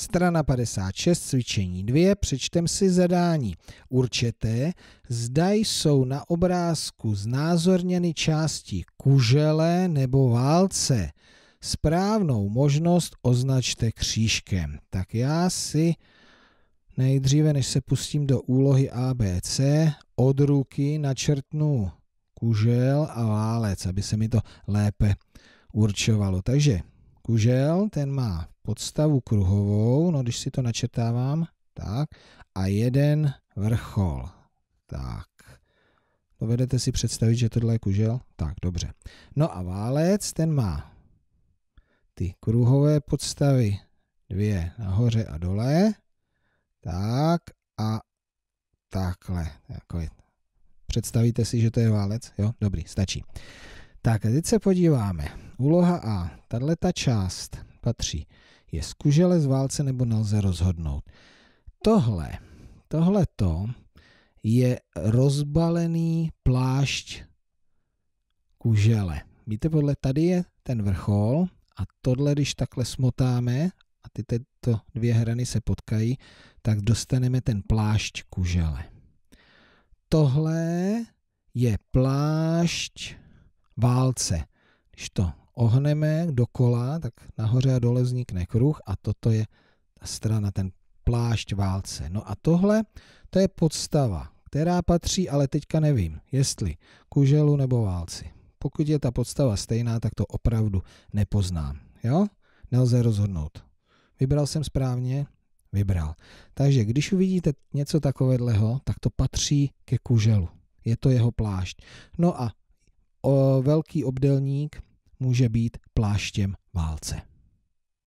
Strana 56, cvičení 2, přečtem si zadání. Určete, zda jsou na obrázku znázorněny části kužele nebo válce. Správnou možnost označte křížkem. Tak já si nejdříve, než se pustím do úlohy ABC, od ruky načrtnu kužel a válec, aby se mi to lépe určovalo. Takže kužel, ten má podstavu kruhovou, no když si to načetávám, tak, a jeden vrchol. Tak. Dovedete si představit, že tohle je kužel? Tak, dobře. No a válec, ten má ty kruhové podstavy dvě nahoře a dole. Tak a takhle. Takhle. Představíte si, že to je válec? Jo, dobrý, stačí. Tak a teď se podíváme. Úloha A. Tahle ta část patří je skužele z válce nebo nelze rozhodnout. Tohle, tohle to je rozbalený plášť kužele. Víte, podle tady je ten vrchol a tohle, když takhle smotáme a ty tyto dvě hrany se potkají, tak dostaneme ten plášť kužele. Tohle je plášť válce. Když to ohneme dokola, tak nahoře a dole vznikne kruh a toto je ta strana, ten plášť válce. No a tohle, to je podstava, která patří, ale teďka nevím, jestli kuželu nebo válci. Pokud je ta podstava stejná, tak to opravdu nepoznám. Jo? Nelze rozhodnout. Vybral jsem správně? Vybral. Takže když uvidíte něco takového, tak to patří ke kuželu. Je to jeho plášť. No a o velký obdelník může být pláštěm válce.